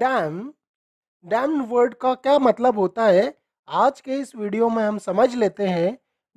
dam dam word का क्या मतलब होता है आज के इस वीडियो में हम समझ लेते हैं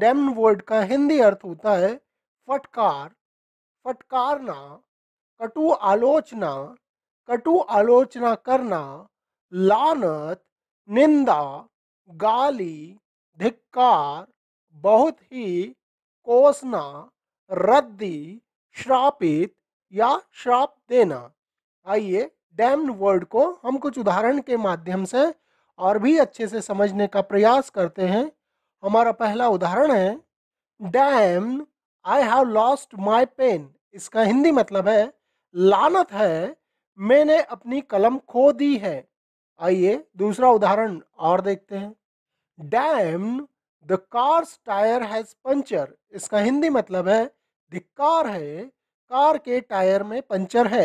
डैम वर्ड का हिंदी अर्थ होता है फटकार फटकारना कटु आलोचना कटु आलोचना करना लानत निंदा गाली धिक्कार बहुत ही कोसना रद्दी श्रापित या श्राप देना आइए डैम्ड वर्ड को हम कुछ उदाहरण के माध्यम से और भी अच्छे से समझने का प्रयास करते हैं हमारा पहला उदाहरण है damn I have lost my pen इसका हिंदी मतलब है लानत है मैंने अपनी कलम खो दी है आइए दूसरा उदाहरण और देखते हैं damn the car's tyre has puncture इसका हिंदी मतलब है कार है कार के टायर में पंचर है